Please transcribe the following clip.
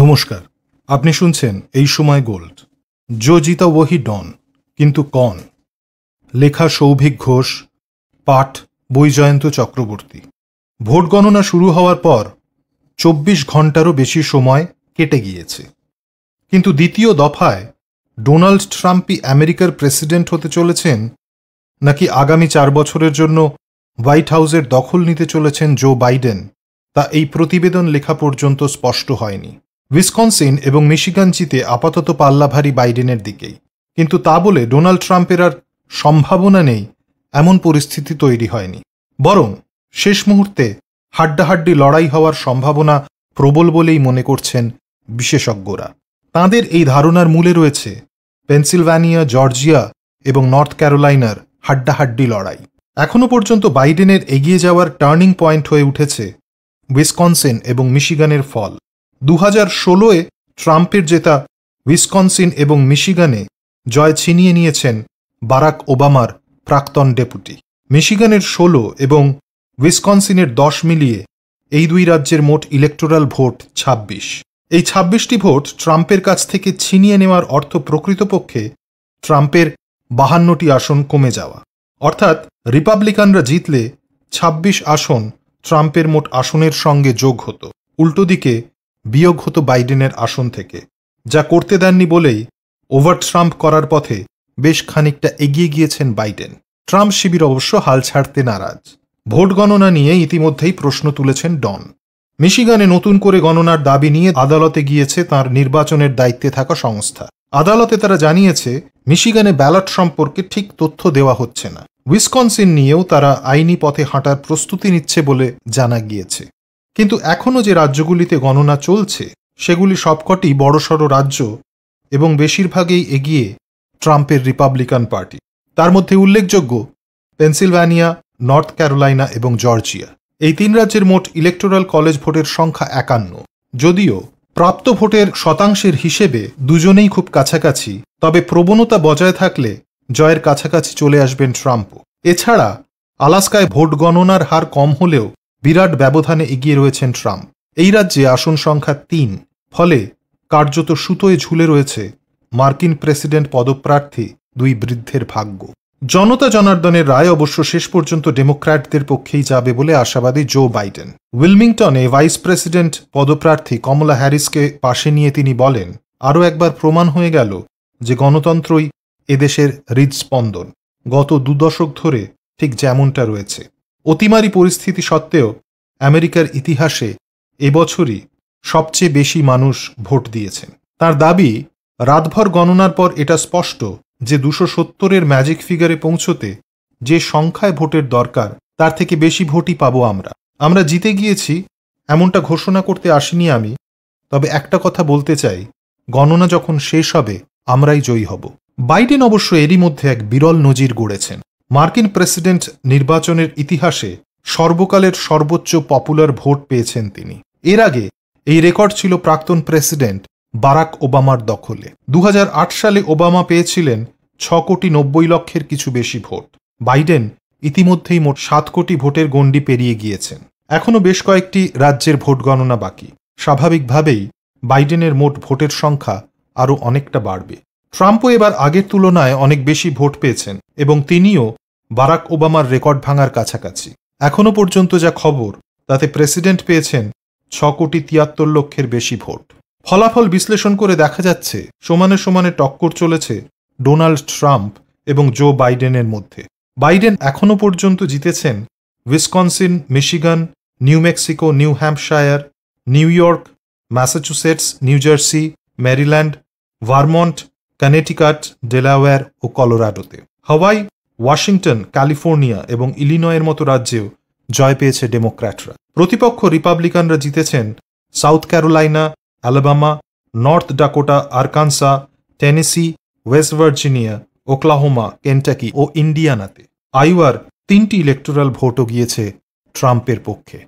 নমস্কার আপনি শুনছেন এই সময় গোল্ড জো জিতা ওহি ডন কিন্তু কন লেখা সৌভিক ঘোষ পাঠ বৈজয়ন্ত চক্রবর্তী ভোট গণনা শুরু হওয়ার পর চব্বিশ ঘন্টারও বেশি সময় কেটে গিয়েছে কিন্তু দ্বিতীয় দফায় ডোনাল্ড ট্রাম্পই আমেরিকার প্রেসিডেন্ট হতে চলেছেন নাকি আগামী চার বছরের জন্য হোয়াইট হাউসের দখল নিতে চলেছেন জো বাইডেন তা এই প্রতিবেদন লেখা পর্যন্ত স্পষ্ট হয়নি উইসকনসিন এবং মিশিগান জিতে আপাতত পাল্লাভারী বাইডেনের দিকেই কিন্তু তা বলে ডোনাল্ড ট্রাম্পের আর সম্ভাবনা নেই এমন পরিস্থিতি তৈরি হয়নি বরং শেষ মুহূর্তে হাড্ডাহাড্ডি লড়াই হওয়ার সম্ভাবনা প্রবল বলেই মনে করছেন বিশেষজ্ঞরা তাদের এই ধারণার মূলে রয়েছে পেনসিলভানিয়া জর্জিয়া এবং নর্থ ক্যারোলাইনার হাড্ডাহাড্ডি লড়াই এখনও পর্যন্ত বাইডেনের এগিয়ে যাওয়ার টার্নিং পয়েন্ট হয়ে উঠেছে উইসকনসেন এবং মিশিগানের ফল দু হাজার ষোলোয় ট্রাম্পের জেতা উইসকনসিন এবং মিশিগানে জয় ছিনিয়ে নিয়েছেন বারাক ওবামার প্রাক্তন ডেপুটি মিশিগানের ষোলো এবং উইসকনসিনের দশ মিলিয়ে এই দুই রাজ্যের মোট ইলেকটোরাল ভোট ছাব্বিশ এই ছাব্বিশটি ভোট ট্রাম্পের কাছ থেকে ছিনিয়ে নেওয়ার অর্থ প্রকৃতপক্ষে ট্রাম্পের বাহান্নটি আসন কমে যাওয়া অর্থাৎ রিপাবলিকানরা জিতলে ২৬ আসন ট্রাম্পের মোট আসনের সঙ্গে যোগ হতো উল্টো দিকে বিয়োগ হতো বাইডেনের আসন থেকে যা করতে দেননি বলেই ওভার ট্রাম্প করার পথে বেশ খানিকটা এগিয়ে গিয়েছেন বাইডেন ট্রাম্প শিবির অবশ্য হাল ছাড়তে নারাজ ভোট গণনা নিয়ে ইতিমধ্যেই প্রশ্ন তুলেছেন ডন মিশিগানে নতুন করে গণনার দাবি নিয়ে আদালতে গিয়েছে তার নির্বাচনের দায়িত্বে থাকা সংস্থা আদালতে তারা জানিয়েছে মিশিগানে ব্যালট সম্পর্কে ঠিক তথ্য দেওয়া হচ্ছে না উইসকনসিন নিয়েও তারা আইনি পথে হাঁটার প্রস্তুতি নিচ্ছে বলে জানা গিয়েছে কিন্তু এখনও যে রাজ্যগুলিতে গণনা চলছে সেগুলি সবকটি বড়সড় রাজ্য এবং বেশিরভাগেই এগিয়ে ট্রাম্পের রিপাবলিকান পার্টি তার মধ্যে উল্লেখযোগ্য পেনসিলভানিয়া নর্থ ক্যারোলাইনা এবং জর্জিয়া এই তিন রাজ্যের মোট ইলেকটোরাল কলেজ ভোটের সংখ্যা একান্ন যদিও প্রাপ্ত ভোটের শতাংশের হিসেবে দুজনেই খুব কাছাকাছি তবে প্রবণতা বজায় থাকলে জয়ের কাছাকাছি চলে আসবেন ট্রাম্পও এছাড়া আলাস্কায় ভোট গণনার হার কম হলেও বিরাট ব্যবধানে এগিয়ে রয়েছেন ট্রাম্প এই রাজ্যে আসন সংখ্যা তিন ফলে কার্যত সুতোয় ঝুলে রয়েছে মার্কিন প্রেসিডেন্ট পদপ্রার্থী দুই বৃদ্ধের ভাগ্য জনতা জনার্দনের রায় অবশ্য শেষ পর্যন্ত ডেমোক্র্যাটদের পক্ষেই যাবে বলে আশাবাদী জো বাইডেন উইলমিংটনে ভাইস প্রেসিডেন্ট পদপ্রার্থী কমলা হ্যারিসকে পাশে নিয়ে তিনি বলেন আরও একবার প্রমাণ হয়ে গেল যে গণতন্ত্রই এদেশের হৃদস্পন্দন গত দুদশক ধরে ঠিক যেমনটা রয়েছে অতিমারি পরিস্থিতি সত্ত্বেও আমেরিকার ইতিহাসে এবছরই সবচেয়ে বেশি মানুষ ভোট দিয়েছেন তার দাবি রাতভর গণনার পর এটা স্পষ্ট যে দুশো সত্তরের ম্যাজিক ফিগারে পৌঁছতে যে সংখ্যায় ভোটের দরকার তার থেকে বেশি ভোটই পাবো আমরা আমরা জিতে গিয়েছি এমনটা ঘোষণা করতে আসিনি আমি তবে একটা কথা বলতে চাই গণনা যখন শেষ হবে আমরাই জয়ী হব বাইডেন অবশ্য এরই মধ্যে এক বিরল নজির গড়েছেন মার্কিন প্রেসিডেন্ট নির্বাচনের ইতিহাসে সর্বকালের সর্বোচ্চ পপুলার ভোট পেয়েছেন তিনি এর আগে এই রেকর্ড ছিল প্রাক্তন প্রেসিডেন্ট বারাক ওবামার দখলে দু সালে ওবামা পেয়েছিলেন ছ কোটি নব্বই লক্ষের কিছু বেশি ভোট বাইডেন ইতিমধ্যেই মোট সাত কোটি ভোটের গণ্ডি পেরিয়ে গিয়েছেন এখনও বেশ কয়েকটি রাজ্যের ভোট গণনা বাকি স্বাভাবিকভাবেই বাইডেনের মোট ভোটের সংখ্যা আরও অনেকটা বাড়বে ট্রাম্পও এবার আগের তুলনায় অনেক বেশি ভোট পেয়েছেন এবং তিনিও বারাক ওবামার রেকর্ড ভাঙার কাছাকাছি এখনও পর্যন্ত যা খবর তাতে প্রেসিডেন্ট পেয়েছেন ছ কোটি তিয়াত্তর লক্ষের বেশি ভোট ফলাফল বিশ্লেষণ করে দেখা যাচ্ছে সমানে সমানে টক্কর চলেছে ডোনাল্ড ট্রাম্প এবং জো বাইডেনের মধ্যে বাইডেন এখনও পর্যন্ত জিতেছেন Wisconsin Michigan New Mexico New Hampshire New York Massachusetts New Jersey Maryland Vermont Connecticut Delaware ও কলোরাডোতে হাওয়াই ওয়াশিংটন ক্যালিফোর্নিয়া এবং ইলিনয়ের মতো রাজ্যেও জয় পেয়েছে ডেমোক্র্যাটরা প্রতিপক্ষ রিপাবলিকানরা জিতেছেন South Carolina Alabama North Dakota Arkansas Tennessee West Virginia Oklahoma Kentucky ও ইন্ডিয়ানাতে আইওয়ার তিনটি ইলেকটোরাল ভোটও গিয়েছে ট্রাম্পের পক্ষে